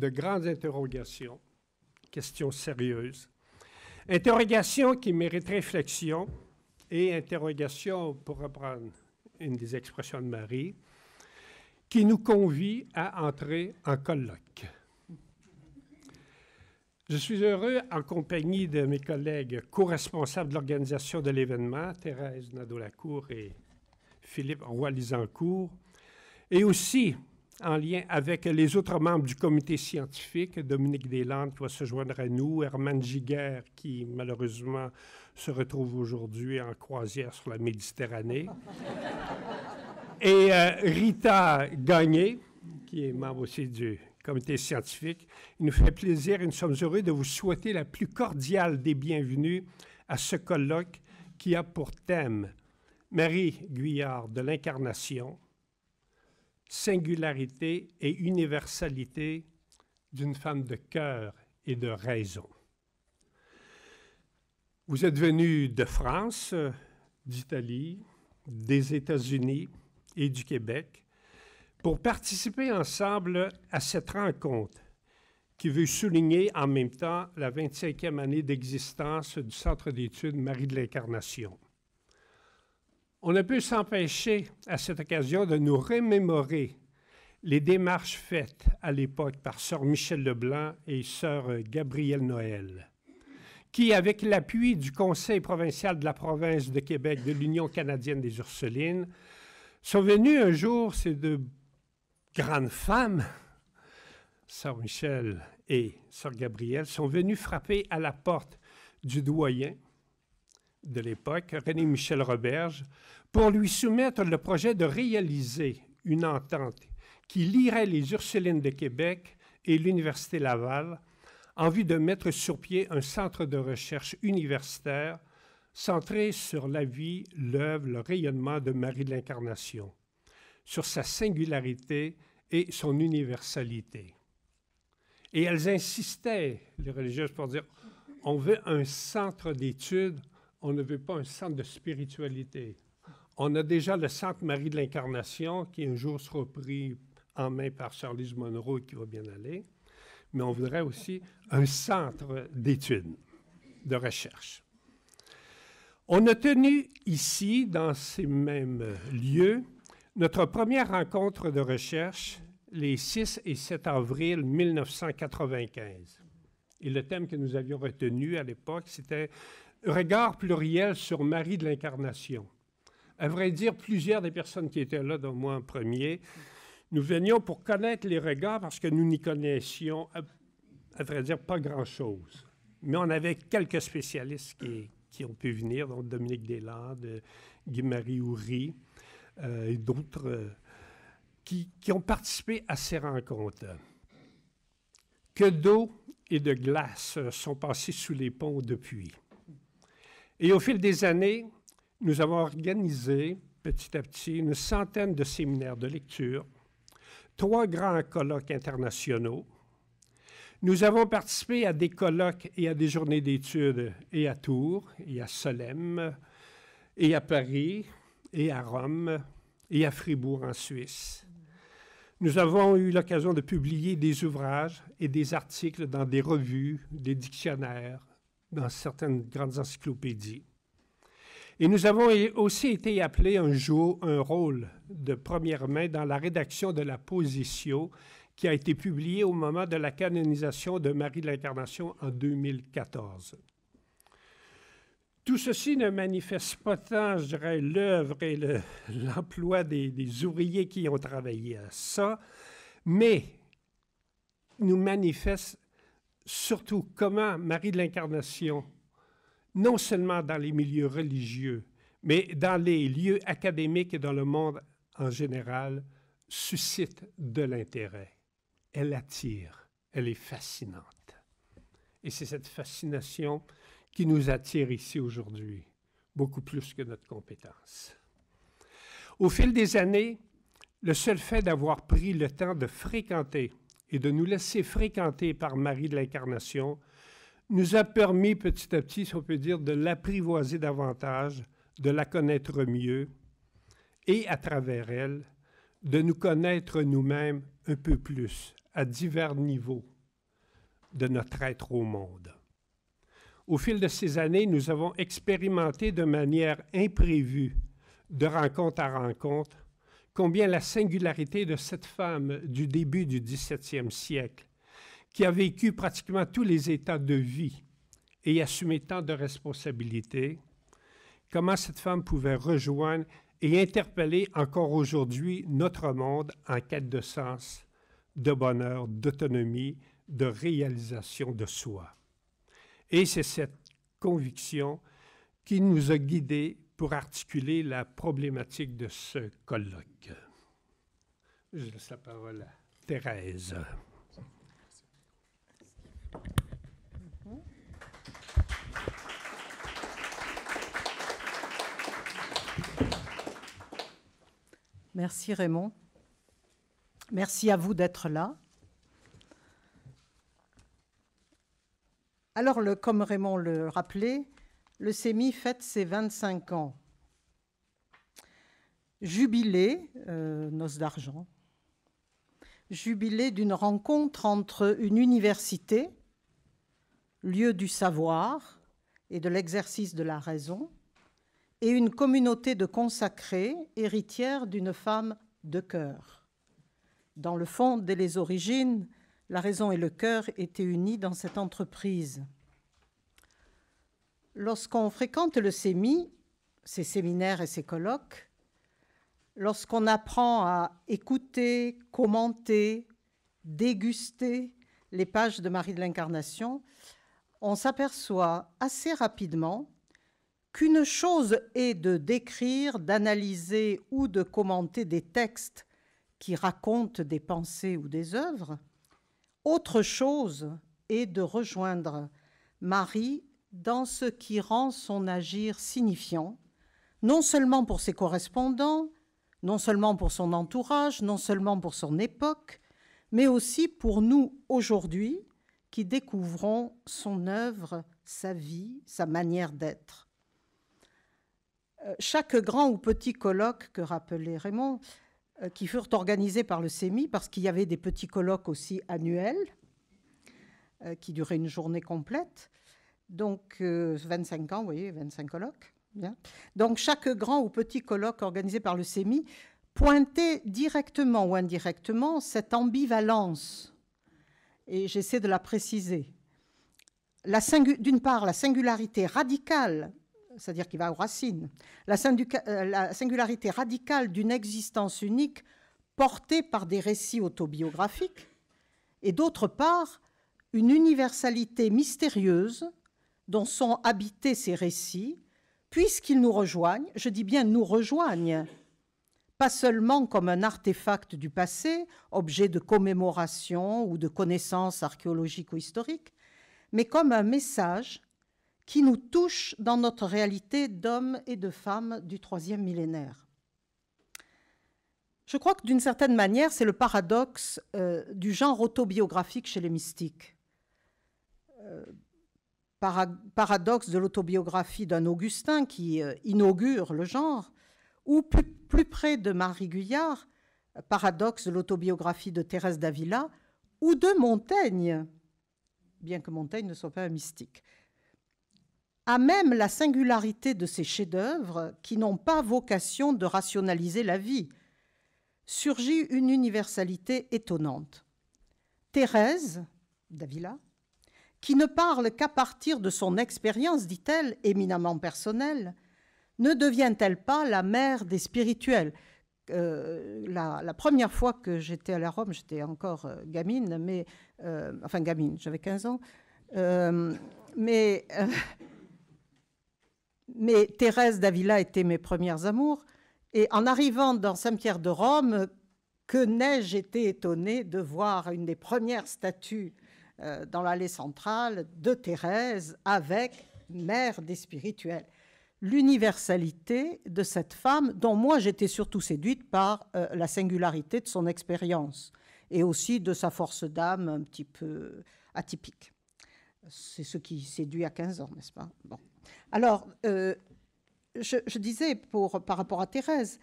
de grandes interrogations, questions sérieuses. Interrogations qui méritent réflexion et interrogations, pour reprendre une des expressions de Marie, qui nous convient à entrer en colloque. Je suis heureux, en compagnie de mes collègues co-responsables de l'organisation de l'événement, Thérèse Nadeau-Lacour et Philippe Roy-Lisancourt, et aussi en lien avec les autres membres du comité scientifique, Dominique Deslandes qui va se joindre à nous, Herman Giguère qui malheureusement se retrouve aujourd'hui en croisière sur la Méditerranée, et euh, Rita Gagné qui est membre aussi du comité scientifique. Il nous fait plaisir et nous sommes heureux de vous souhaiter la plus cordiale des bienvenues à ce colloque qui a pour thème Marie Guyard de l'Incarnation, singularité et universalité d'une femme de cœur et de raison. Vous êtes venus de France, d'Italie, des États-Unis et du Québec pour participer ensemble à cette rencontre qui veut souligner en même temps la 25e année d'existence du Centre d'études Marie de l'Incarnation. On ne peut s'empêcher à cette occasion de nous remémorer les démarches faites à l'époque par Sœur Michel Leblanc et Sœur Gabrielle Noël, qui, avec l'appui du Conseil provincial de la province de Québec de l'Union canadienne des Ursulines, sont venues un jour, ces deux grandes femmes, Sœur Michel et Sœur Gabrielle, sont venues frapper à la porte du doyen de l'époque, René-Michel Roberge, pour lui soumettre le projet de réaliser une entente qui lierait les Ursulines de Québec et l'Université Laval en vue de mettre sur pied un centre de recherche universitaire centré sur la vie, l'œuvre, le rayonnement de Marie de l'Incarnation, sur sa singularité et son universalité. Et elles insistaient, les religieuses, pour dire, on veut un centre d'études on ne veut pas un centre de spiritualité. On a déjà le Centre Marie de l'Incarnation qui un jour sera pris en main par Charlie Monroe qui va bien aller, mais on voudrait aussi un centre d'études, de recherche. On a tenu ici, dans ces mêmes lieux, notre première rencontre de recherche les 6 et 7 avril 1995. Et le thème que nous avions retenu à l'époque, c'était regard pluriel sur Marie de l'Incarnation. À vrai dire, plusieurs des personnes qui étaient là, dont moi en premier, nous venions pour connaître les regards parce que nous n'y connaissions, à, vrai dire, pas grand-chose. Mais on avait quelques spécialistes qui, ont pu venir, dont Dominique Deslandes, Guy-Marie Houry euh, et d'autres euh, qui, qui ont participé à ces rencontres. Que d'eau et de glace sont passés sous les ponts depuis. Et au fil des années, nous avons organisé petit à petit une centaine de séminaires de lecture, trois grands colloques internationaux. Nous avons participé à des colloques et à des journées d'études et à Tours, et à Solèmes et à Paris, et à Rome, et à Fribourg en Suisse. Nous avons eu l'occasion de publier des ouvrages et des articles dans des revues, des dictionnaires, dans certaines grandes encyclopédies. Et nous avons aussi été appelés un jour un rôle de première main dans la rédaction de la position qui a été publiée au moment de la canonisation de Marie de l'Incarnation en 2014. Tout ceci ne manifeste pas tant, je dirais, l'œuvre et l'emploi des, des, ouvriers qui ont travaillé à ça, mais nous manifeste surtout comment Marie de l'Incarnation, non seulement dans les milieux religieux, mais dans les lieux académiques et dans le monde en général, suscite de l'intérêt. Elle attire, elle est fascinante. Et c'est cette fascination qui nous attire ici aujourd'hui, beaucoup plus que notre compétence. Au fil des années, le seul fait d'avoir pris le temps de fréquenter et de nous laisser fréquenter par Marie de l'Incarnation nous a permis petit à petit, si on peut dire, de l'apprivoiser davantage, de la connaître mieux et à travers elle, de nous connaître nous-mêmes un peu plus à divers niveaux de notre être au monde. Au fil de ces années, nous avons expérimenté de manière imprévue, de rencontre à rencontre, combien la singularité de cette femme du début du XVIIe siècle, qui a vécu pratiquement tous les états de vie et assumé tant de responsabilités, comment cette femme pouvait rejoindre et interpeller encore aujourd'hui notre monde en quête de sens, de bonheur, d'autonomie, de réalisation de soi. Et c'est cette conviction qui nous a guidés pour articuler la problématique de ce colloque. Je laisse la parole à Thérèse. Merci Raymond. Merci à vous d'être là. Alors, comme Raymond le rappelait, le SEMI fête ses 25 ans. Jubilé, euh, noce d'argent, jubilé d'une rencontre entre une université, lieu du savoir et de l'exercice de la raison, et une communauté de consacrés, héritière d'une femme de cœur. Dans le fond, dès les origines, la raison et le cœur étaient unis dans cette entreprise. Lorsqu'on fréquente le CEMI, ses séminaires et ses colloques, lorsqu'on apprend à écouter, commenter, déguster les pages de Marie de l'Incarnation, on s'aperçoit assez rapidement qu'une chose est de décrire, d'analyser ou de commenter des textes qui racontent des pensées ou des œuvres, autre chose est de rejoindre Marie dans ce qui rend son agir signifiant, non seulement pour ses correspondants, non seulement pour son entourage, non seulement pour son époque, mais aussi pour nous aujourd'hui qui découvrons son œuvre, sa vie, sa manière d'être. Euh, chaque grand ou petit colloque que rappelait Raymond, euh, qui furent organisés par le CEMI, parce qu'il y avait des petits colloques aussi annuels, euh, qui duraient une journée complète, donc, 25 euh, ans, vous voyez, 25 colloques. Donc, chaque grand ou petit colloque organisé par le CEMI pointait directement ou indirectement cette ambivalence. Et j'essaie de la préciser. D'une part, la singularité radicale, c'est-à-dire qui va aux racines, euh, la singularité radicale d'une existence unique portée par des récits autobiographiques, et d'autre part, une universalité mystérieuse dont sont habités ces récits, puisqu'ils nous rejoignent, je dis bien nous rejoignent, pas seulement comme un artefact du passé, objet de commémoration ou de connaissances ou historique, mais comme un message qui nous touche dans notre réalité d'hommes et de femmes du troisième millénaire. Je crois que d'une certaine manière, c'est le paradoxe euh, du genre autobiographique chez les mystiques. Euh, paradoxe de l'autobiographie d'un Augustin qui euh, inaugure le genre, ou plus, plus près de Marie Guyard, paradoxe de l'autobiographie de Thérèse d'Avila, ou de Montaigne, bien que Montaigne ne soit pas un mystique. À même la singularité de ces chefs-d'œuvre qui n'ont pas vocation de rationaliser la vie, surgit une universalité étonnante. Thérèse d'Avila qui ne parle qu'à partir de son expérience, dit-elle, éminemment personnelle, ne devient-elle pas la mère des spirituels euh, la, première fois que j'étais à la Rome, j'étais encore euh, gamine, mais euh, enfin gamine, j'avais 15 ans, mais, mais Thérèse d'Avila était mes premières amours. Et en arrivant dans Saint-Pierre de Rome, que n'ai-je été étonnée de voir une des premières statues euh, dans l'allée centrale de Thérèse avec Mère des spirituels. L'universalité de cette femme, dont moi j'étais surtout séduite par euh, la singularité de son expérience et aussi de sa force d'âme un petit peu atypique. C'est ce qui séduit à 15 ans, n'est-ce pas bon. Alors, euh, je, disais pour, par rapport à Thérèse,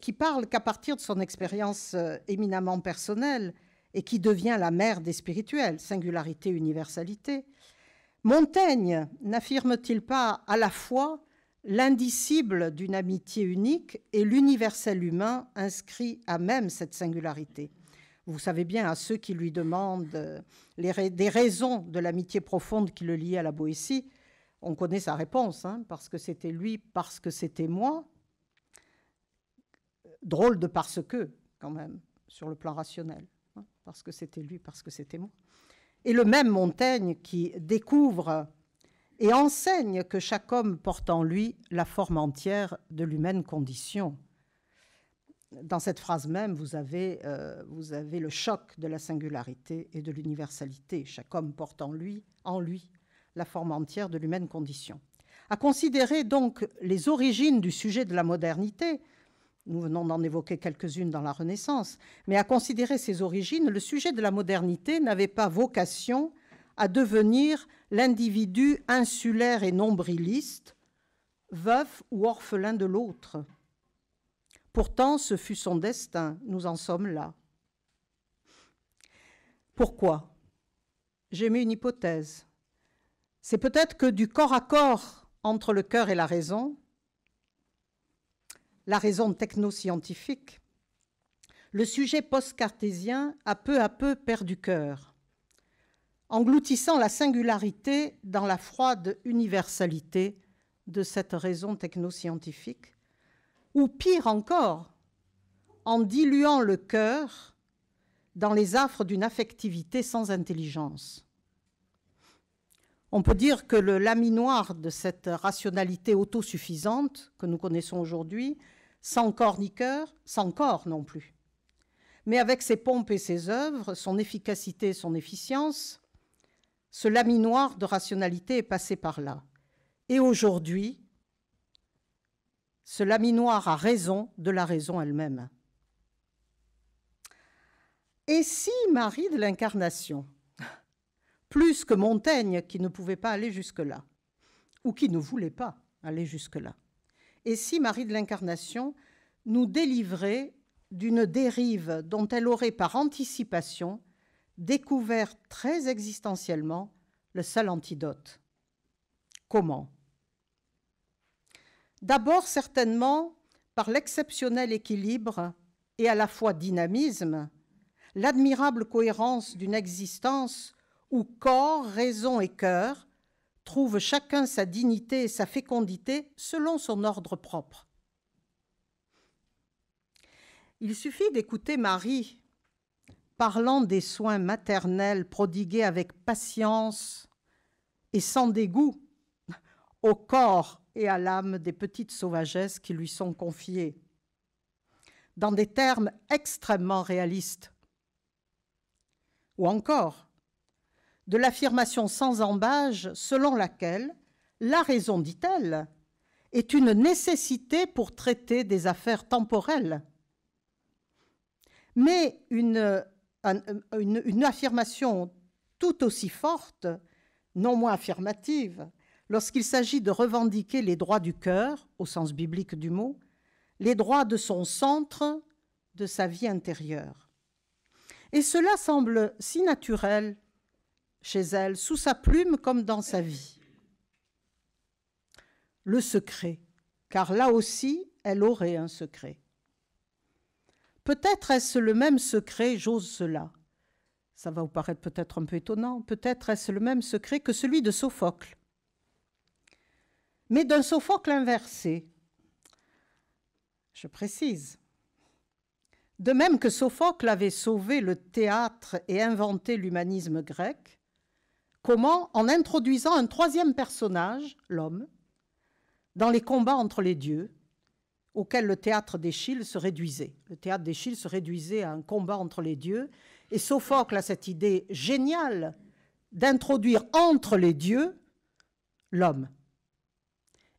qui parle qu'à partir de son expérience éminemment personnelle, et qui devient la mère des spirituels, singularité, universalité, Montaigne n'affirme-t-il pas à la fois l'indicible d'une amitié unique et l'universel humain inscrit à même cette singularité Vous savez bien, à ceux qui lui demandent euh, des raisons de l'amitié profonde qui le lie à la Boétie, on connaît sa réponse, hein, parce que c'était lui, parce que c'était moi. Drôle de parce que, quand même, sur le plan rationnel. Hein, parce que c'était lui, parce que c'était moi. Et le même Montaigne qui découvre et enseigne que chaque homme porte en lui la forme entière de l'humaine condition. Dans cette phrase même, vous avez, euh, le choc de la singularité et de l'universalité. Chaque homme porte en lui, en lui la forme entière de l'humaine condition. À considérer donc les origines du sujet de la modernité, nous venons d'en évoquer quelques-unes dans la Renaissance, mais à considérer ses origines, le sujet de la modernité n'avait pas vocation à devenir l'individu insulaire et nombriliste, veuf ou orphelin de l'autre. Pourtant, ce fut son destin, nous en sommes là. Pourquoi J'ai mis une hypothèse. C'est peut-être que du corps à corps entre le cœur et la raison, la raison technoscientifique, le sujet post-cartésien a peu à peu perdu cœur, engloutissant la singularité dans la froide universalité de cette raison technoscientifique, ou pire encore, en diluant le cœur dans les affres d'une affectivité sans intelligence. On peut dire que le laminoir de cette rationalité autosuffisante que nous connaissons aujourd'hui sans corps ni cœur, sans corps non plus. Mais avec ses pompes et ses œuvres, son efficacité et son efficience, ce laminoir de rationalité est passé par là. Et aujourd'hui, ce laminoir a raison de la raison elle-même. Et si Marie de l'Incarnation, plus que Montaigne qui ne pouvait pas aller jusque-là, ou qui ne voulait pas aller jusque-là, et si Marie de l'Incarnation nous délivrait d'une dérive dont elle aurait par anticipation découvert très existentiellement le seul antidote. Comment D'abord certainement par l'exceptionnel équilibre et à la fois dynamisme, l'admirable cohérence d'une existence où corps, raison et cœur trouve chacun sa dignité et sa fécondité selon son ordre propre. Il suffit d'écouter Marie parlant des soins maternels prodigués avec patience et sans dégoût au corps et à l'âme des petites sauvagesses qui lui sont confiées, dans des termes extrêmement réalistes. Ou encore, de l'affirmation sans embâge selon laquelle la raison, dit-elle, est une nécessité pour traiter des affaires temporelles. Mais une, affirmation tout aussi forte, non moins affirmative, lorsqu'il s'agit de revendiquer les droits du cœur, au sens biblique du mot, les droits de son centre, de sa vie intérieure. Et cela semble si naturel chez elle, sous sa plume comme dans sa vie. Le secret, car là aussi, elle aurait un secret. Peut-être est-ce le même secret, j'ose cela. Ça va vous paraître peut-être un peu étonnant, peut-être est-ce le même secret que celui de Sophocle. Mais d'un Sophocle inversé, je précise. De même que Sophocle avait sauvé le théâtre et inventé l'humanisme grec, Comment En introduisant un troisième personnage, l'homme, dans les combats entre les dieux, auxquels le théâtre d'Échille se réduisait. Le théâtre d'Échille se réduisait à un combat entre les dieux, et Sophocle a cette idée géniale d'introduire entre les dieux l'homme.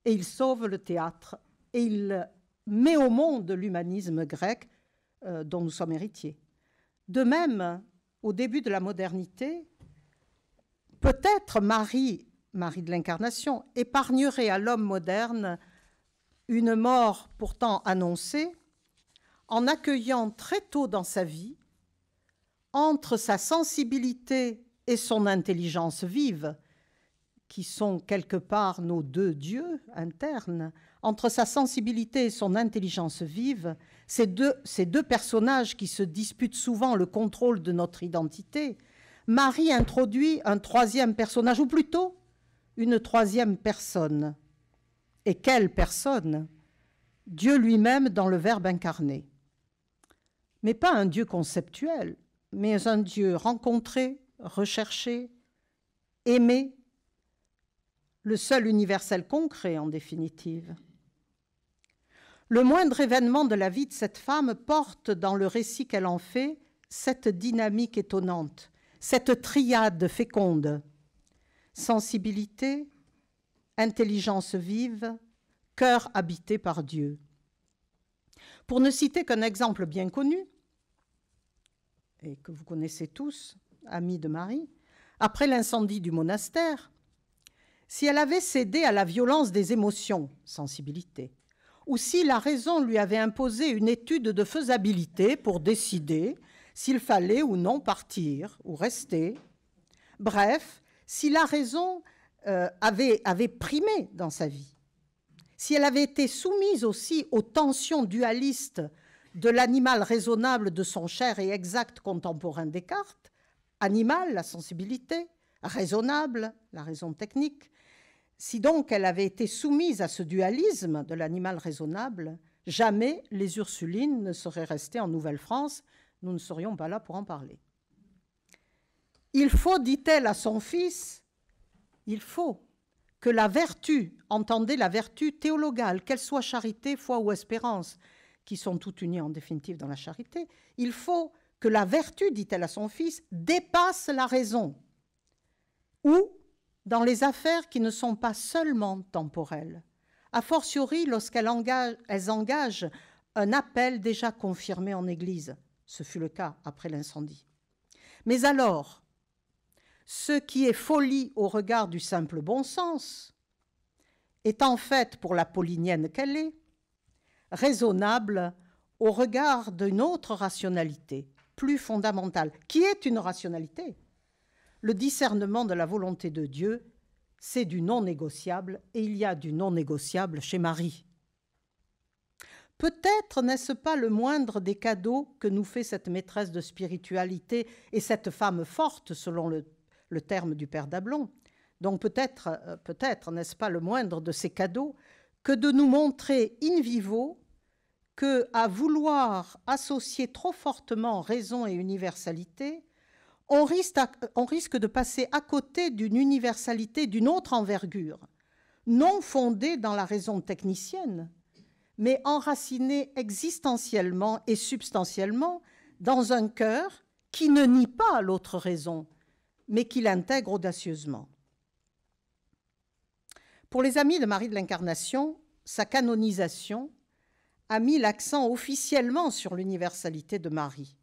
Et il sauve le théâtre, et il met au monde l'humanisme grec euh, dont nous sommes héritiers. De même, au début de la modernité, Peut-être Marie, Marie de l'Incarnation, épargnerait à l'homme moderne une mort pourtant annoncée en accueillant très tôt dans sa vie, entre sa sensibilité et son intelligence vive, qui sont quelque part nos deux dieux internes, entre sa sensibilité et son intelligence vive, ces deux, ces deux personnages qui se disputent souvent le contrôle de notre identité, Marie introduit un troisième personnage, ou plutôt une troisième personne. Et quelle personne Dieu lui-même dans le Verbe incarné. Mais pas un Dieu conceptuel, mais un Dieu rencontré, recherché, aimé, le seul universel concret en définitive. Le moindre événement de la vie de cette femme porte dans le récit qu'elle en fait cette dynamique étonnante, cette triade féconde, sensibilité, intelligence vive, cœur habité par Dieu. Pour ne citer qu'un exemple bien connu, et que vous connaissez tous, amis de Marie, après l'incendie du monastère, si elle avait cédé à la violence des émotions, sensibilité, ou si la raison lui avait imposé une étude de faisabilité pour décider s'il fallait ou non partir ou rester. Bref, si la raison euh, avait, avait primé dans sa vie, si elle avait été soumise aussi aux tensions dualistes de l'animal raisonnable de son cher et exact contemporain Descartes, animal, la sensibilité, raisonnable, la raison technique, si donc elle avait été soumise à ce dualisme de l'animal raisonnable, jamais les Ursulines ne seraient restées en Nouvelle-France, nous ne serions pas là pour en parler. Il faut, dit-elle à son fils, il faut que la vertu, entendez la vertu théologale, qu'elle soit charité, foi ou espérance, qui sont toutes unies en définitive dans la charité, il faut que la vertu, dit-elle à son fils, dépasse la raison, ou dans les affaires qui ne sont pas seulement temporelles, a fortiori lorsqu'elles engagent, engagent un appel déjà confirmé en Église. Ce fut le cas après l'incendie. Mais alors, ce qui est folie au regard du simple bon sens est en fait, pour la polynienne qu'elle est, raisonnable au regard d'une autre rationalité, plus fondamentale, qui est une rationalité. Le discernement de la volonté de Dieu, c'est du non négociable, et il y a du non négociable chez Marie. Peut-être n'est-ce pas le moindre des cadeaux que nous fait cette maîtresse de spiritualité et cette femme forte, selon le, terme du père Dablon. Donc peut-être, euh, peut-être n'est-ce pas le moindre de ces cadeaux que de nous montrer in vivo que, à vouloir associer trop fortement raison et universalité, on risque de passer à côté d'une universalité d'une autre envergure, non fondée dans la raison technicienne, mais enraciné existentiellement et substantiellement dans un cœur qui ne nie pas l'autre raison, mais qui l'intègre audacieusement. Pour les amis de Marie de l'Incarnation, sa canonisation a mis l'accent officiellement sur l'universalité de Marie,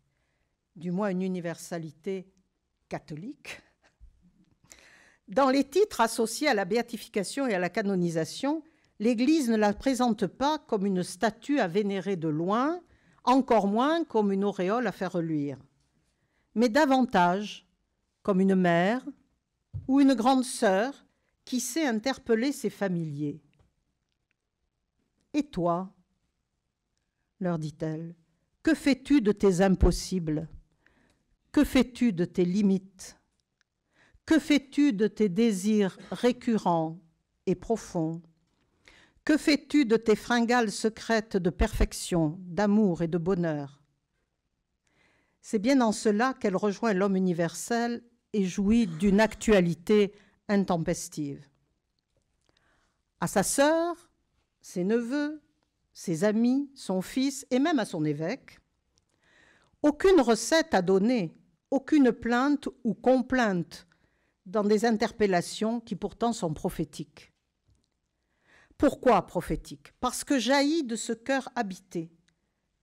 du moins une universalité catholique. Dans les titres associés à la béatification et à la canonisation, l'Église ne la présente pas comme une statue à vénérer de loin, encore moins comme une auréole à faire reluire, mais davantage comme une mère ou une grande sœur qui sait interpeller ses familiers. Et toi leur dit-elle, que fais-tu de tes impossibles Que fais-tu de tes limites Que fais-tu de tes désirs récurrents et profonds que fais-tu de tes fringales secrètes de perfection, d'amour et de bonheur C'est bien en cela qu'elle rejoint l'homme universel et jouit d'une actualité intempestive. À sa sœur, ses neveux, ses amis, son fils et même à son évêque, aucune recette à donner, aucune plainte ou complainte dans des interpellations qui pourtant sont prophétiques. Pourquoi prophétiques Parce que jaillit de ce cœur habité.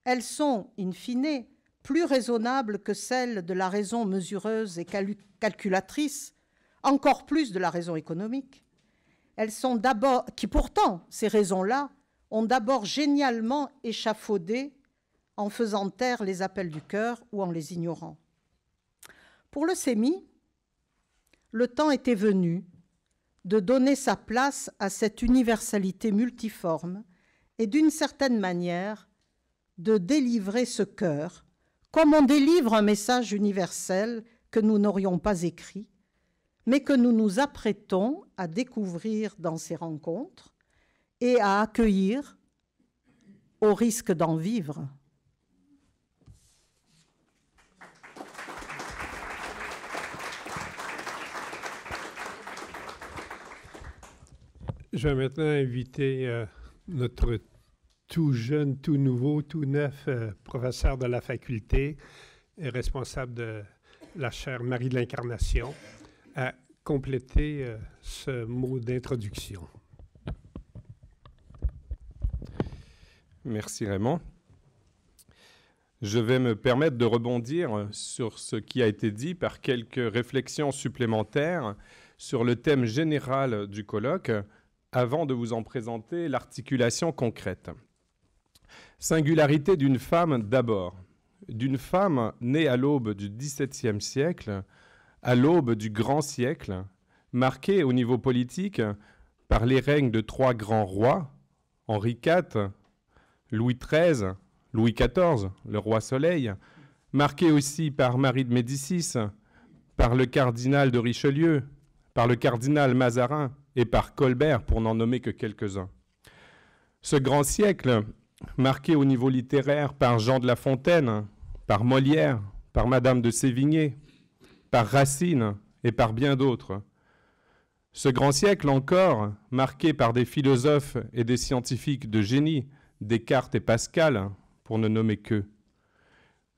Elles sont, in fine, plus raisonnables que celles de la raison mesureuse et calculatrice, encore plus de la raison économique. Elles sont d'abord, qui pourtant, ces raisons-là, ont d'abord génialement échafaudé en faisant taire les appels du cœur ou en les ignorant. Pour le sémi, le temps était venu de donner sa place à cette universalité multiforme et d'une certaine manière de délivrer ce cœur, comme on délivre un message universel que nous n'aurions pas écrit, mais que nous nous apprêtons à découvrir dans ces rencontres et à accueillir au risque d'en vivre. Je vais maintenant inviter euh, notre tout jeune, tout nouveau, tout neuf euh, professeur de la faculté et responsable de la chaire Marie de l'Incarnation à compléter euh, ce mot d'introduction. Merci Raymond. Je vais me permettre de rebondir sur ce qui a été dit par quelques réflexions supplémentaires sur le thème général du colloque, avant de vous en présenter l'articulation concrète. Singularité d'une femme d'abord, d'une femme née à l'aube du XVIIe siècle, à l'aube du grand siècle, marquée au niveau politique par les règnes de trois grands rois, Henri IV, Louis XIII, Louis XIV, le roi Soleil, marquée aussi par Marie de Médicis, par le cardinal de Richelieu, par le cardinal Mazarin, et par Colbert, pour n'en nommer que quelques-uns. Ce grand siècle, marqué au niveau littéraire par Jean de La Fontaine, par Molière, par Madame de Sévigné, par Racine et par bien d'autres. Ce grand siècle encore, marqué par des philosophes et des scientifiques de génie, Descartes et Pascal, pour ne nommer qu'eux.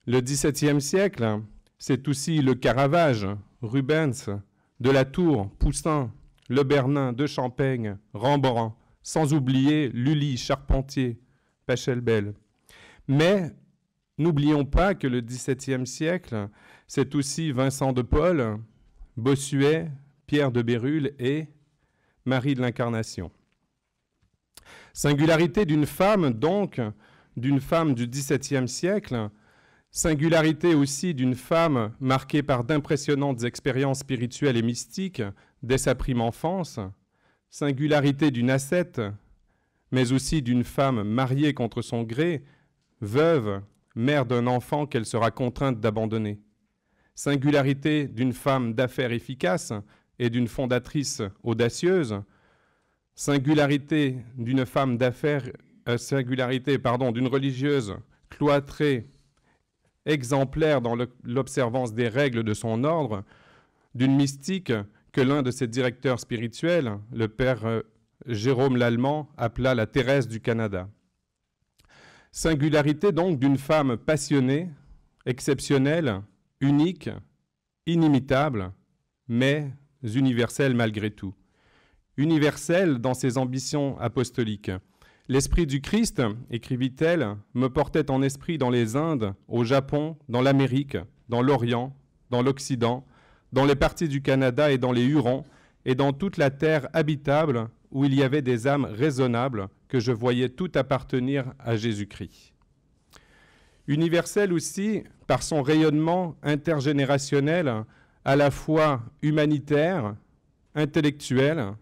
Le XVIIe siècle, c'est aussi le Caravage, Rubens, Delatour, Poussin, le Bernin, De Champaigne, Rembrandt, sans oublier Lully, Charpentier, Pachelbel. Mais n'oublions pas que le XVIIe siècle, c'est aussi Vincent de Paul, Bossuet, Pierre de Bérulle et Marie de l'Incarnation. Singularité d'une femme, donc, d'une femme du XVIIe siècle, Singularité aussi d'une femme marquée par d'impressionnantes expériences spirituelles et mystiques dès sa prime enfance, singularité d'une ascète, mais aussi d'une femme mariée contre son gré, veuve, mère d'un enfant qu'elle sera contrainte d'abandonner. Singularité d'une femme d'affaires efficace et d'une fondatrice audacieuse, singularité d'une femme d'affaires, euh, singularité pardon, d'une religieuse cloîtrée exemplaire dans l'observance des règles de son ordre, d'une mystique que l'un de ses directeurs spirituels, le père euh, Jérôme Lallemand, appela la Thérèse du Canada. Singularité donc d'une femme passionnée, exceptionnelle, unique, inimitable, mais universelle malgré tout. Universelle dans ses ambitions apostoliques. L'Esprit du Christ, écrivit-elle, me portait en esprit dans les Indes, au Japon, dans l'Amérique, dans l'Orient, dans l'Occident, dans les parties du Canada et dans les Hurons, et dans toute la terre habitable où il y avait des âmes raisonnables que je voyais tout appartenir à Jésus-Christ. Universel aussi par son rayonnement intergénérationnel, à la fois humanitaire, intellectuel,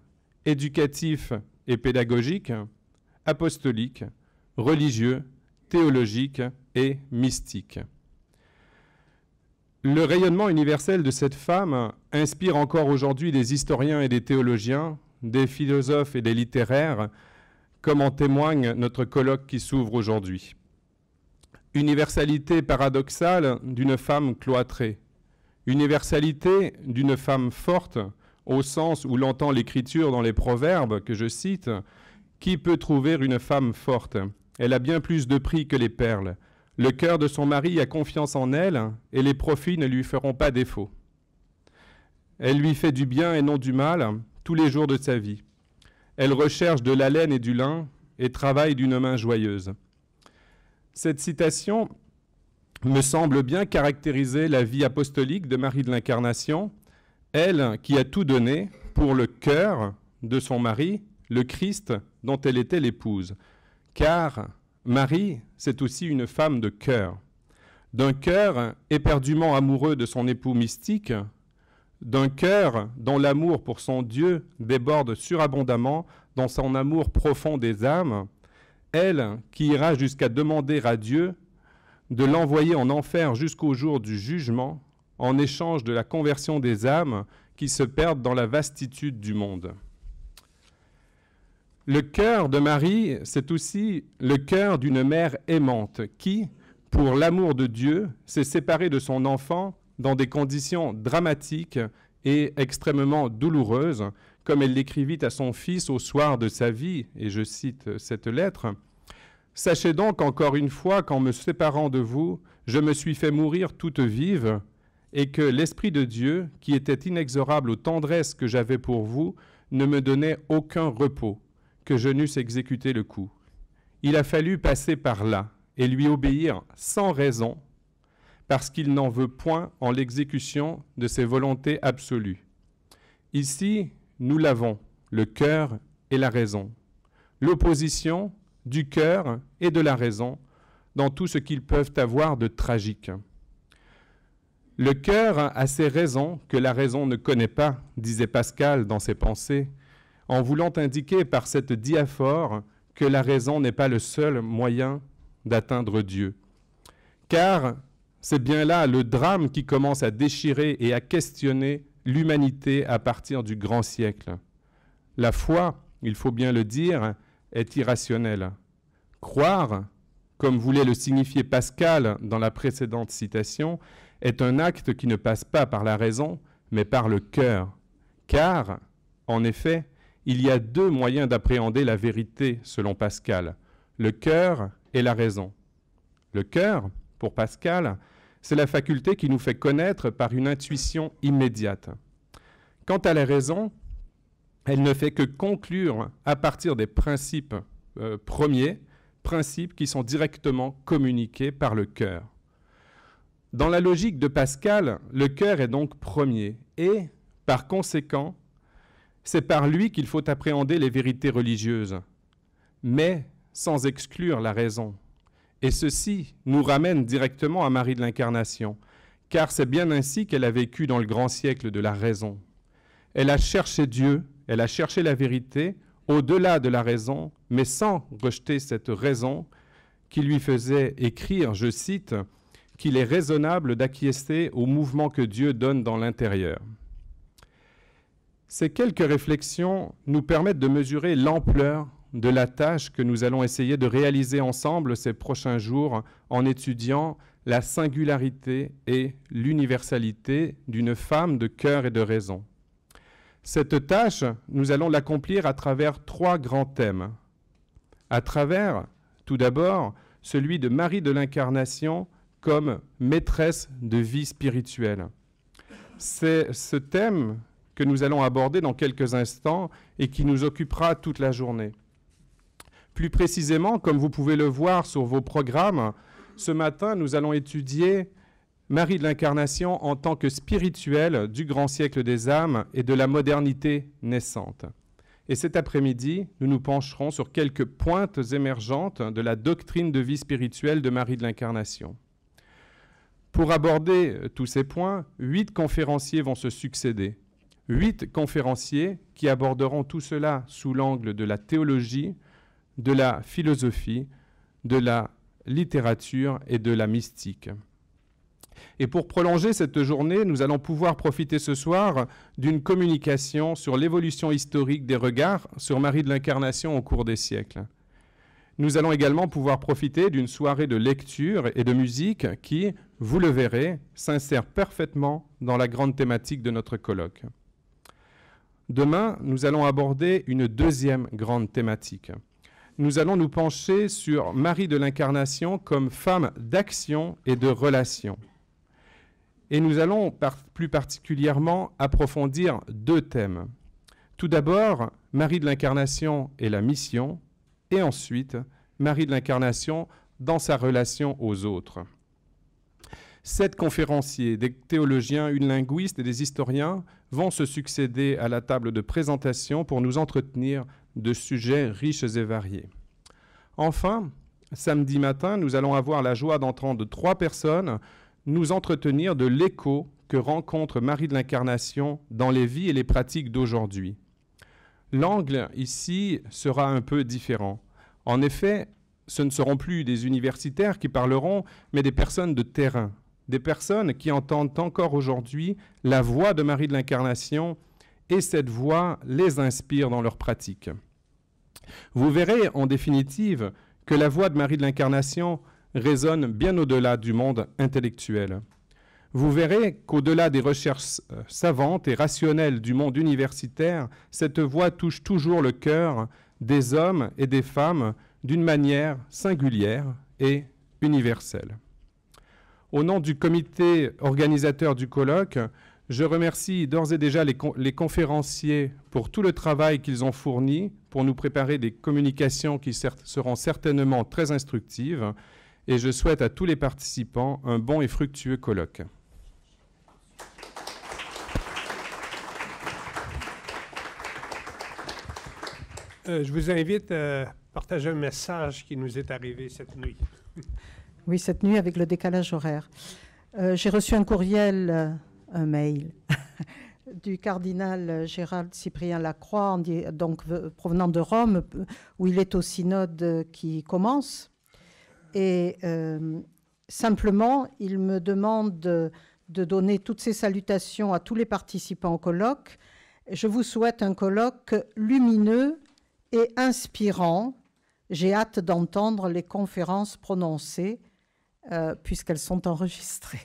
éducatif et pédagogique, apostolique, religieux, théologique et mystique. Le rayonnement universel de cette femme inspire encore aujourd'hui des historiens et des théologiens, des philosophes et des littéraires, comme en témoigne notre colloque qui s'ouvre aujourd'hui. Universalité paradoxale d'une femme cloîtrée. Universalité d'une femme forte, au sens où l'entend l'Écriture dans les Proverbes que je cite, qui peut trouver une femme forte Elle a bien plus de prix que les perles. Le cœur de son mari a confiance en elle, et les profits ne lui feront pas défaut. Elle lui fait du bien et non du mal tous les jours de sa vie. Elle recherche de la laine et du lin, et travaille d'une main joyeuse. Cette citation me semble bien caractériser la vie apostolique de Marie de l'Incarnation, elle qui a tout donné pour le cœur de son mari, le Christ, dont elle était l'épouse. Car Marie, c'est aussi une femme de cœur. D'un cœur éperdument amoureux de son époux mystique, d'un cœur dont l'amour pour son Dieu déborde surabondamment dans son amour profond des âmes, elle qui ira jusqu'à demander à Dieu de l'envoyer en enfer jusqu'au jour du jugement, en échange de la conversion des âmes qui se perdent dans la vastitude du monde. Le cœur de Marie, c'est aussi le cœur d'une mère aimante qui, pour l'amour de Dieu, s'est séparée de son enfant dans des conditions dramatiques et extrêmement douloureuses, comme elle l'écrivit à son fils au soir de sa vie, et je cite cette lettre. Sachez donc encore une fois qu'en me séparant de vous, je me suis fait mourir toute vive, et que l'Esprit de Dieu, qui était inexorable aux tendresses que j'avais pour vous, ne me donnait aucun repos que je n'eusse exécuté le coup. Il a fallu passer par là et lui obéir sans raison, parce qu'il n'en veut point en l'exécution de ses volontés absolues. Ici, nous l'avons, le cœur et la raison, l'opposition du cœur et de la raison dans tout ce qu'ils peuvent avoir de tragique. Le cœur a ses raisons que la raison ne connaît pas, disait Pascal dans ses pensées, en voulant indiquer par cette diaphore que la raison n'est pas le seul moyen d'atteindre Dieu. Car c'est bien là le drame qui commence à déchirer et à questionner l'humanité à partir du grand siècle. La foi, il faut bien le dire, est irrationnelle. Croire, comme voulait le signifier Pascal dans la précédente citation, est un acte qui ne passe pas par la raison, mais par le cœur. Car, en effet, il y a deux moyens d'appréhender la vérité selon Pascal, le cœur et la raison. Le cœur, pour Pascal, c'est la faculté qui nous fait connaître par une intuition immédiate. Quant à la raison, elle ne fait que conclure à partir des principes euh, premiers, principes qui sont directement communiqués par le cœur. Dans la logique de Pascal, le cœur est donc premier et, par conséquent, c'est par lui qu'il faut appréhender les vérités religieuses, mais sans exclure la raison. Et ceci nous ramène directement à Marie de l'Incarnation, car c'est bien ainsi qu'elle a vécu dans le grand siècle de la raison. Elle a cherché Dieu, elle a cherché la vérité au-delà de la raison, mais sans rejeter cette raison qui lui faisait écrire, je cite, qu'il est raisonnable d'acquiescer au mouvement que Dieu donne dans l'intérieur. Ces quelques réflexions nous permettent de mesurer l'ampleur de la tâche que nous allons essayer de réaliser ensemble ces prochains jours en étudiant la singularité et l'universalité d'une femme de cœur et de raison. Cette tâche, nous allons l'accomplir à travers trois grands thèmes. À travers, tout d'abord, celui de Marie de l'Incarnation comme maîtresse de vie spirituelle. C'est ce thème que nous allons aborder dans quelques instants et qui nous occupera toute la journée. Plus précisément, comme vous pouvez le voir sur vos programmes, ce matin, nous allons étudier Marie de l'Incarnation en tant que spirituelle du grand siècle des âmes et de la modernité naissante. Et cet après-midi, nous nous pencherons sur quelques pointes émergentes de la doctrine de vie spirituelle de Marie de l'Incarnation. Pour aborder tous ces points, huit conférenciers vont se succéder huit conférenciers qui aborderont tout cela sous l'angle de la théologie, de la philosophie, de la littérature et de la mystique. Et pour prolonger cette journée, nous allons pouvoir profiter ce soir d'une communication sur l'évolution historique des regards sur Marie de l'Incarnation au cours des siècles. Nous allons également pouvoir profiter d'une soirée de lecture et de musique qui, vous le verrez, s'insère parfaitement dans la grande thématique de notre colloque. Demain, nous allons aborder une deuxième grande thématique. Nous allons nous pencher sur Marie de l'Incarnation comme femme d'action et de relation. Et nous allons plus particulièrement approfondir deux thèmes. Tout d'abord, Marie de l'Incarnation et la mission, et ensuite, Marie de l'Incarnation dans sa relation aux autres. Sept conférenciers, des théologiens, une linguiste et des historiens vont se succéder à la table de présentation pour nous entretenir de sujets riches et variés. Enfin, samedi matin, nous allons avoir la joie d'entendre trois personnes nous entretenir de l'écho que rencontre Marie de l'Incarnation dans les vies et les pratiques d'aujourd'hui. L'angle ici sera un peu différent. En effet, ce ne seront plus des universitaires qui parleront, mais des personnes de terrain, des personnes qui entendent encore aujourd'hui la voix de Marie de l'Incarnation et cette voix les inspire dans leur pratique. Vous verrez en définitive que la voix de Marie de l'Incarnation résonne bien au-delà du monde intellectuel. Vous verrez qu'au-delà des recherches euh, savantes et rationnelles du monde universitaire, cette voix touche toujours le cœur des hommes et des femmes d'une manière singulière et universelle. Au nom du comité organisateur du colloque, je remercie d'ores et déjà les, conférenciers pour tout le travail qu'ils ont fourni pour nous préparer des communications qui seront certainement très instructives et je souhaite à tous les participants un bon et fructueux colloque. Euh, je vous invite à partager un message qui nous est arrivé cette nuit. Oui, cette nuit avec le décalage horaire. Euh, j'ai reçu un courriel, euh, un mail du cardinal Gérald Cyprien Lacroix, donc provenant de Rome, où il est au synode qui commence. Et euh, simplement, il me demande de, de donner toutes ses salutations à tous les participants au colloque. Je vous souhaite un colloque lumineux et inspirant. J'ai hâte d'entendre les conférences prononcées euh, puisqu'elles sont enregistrées.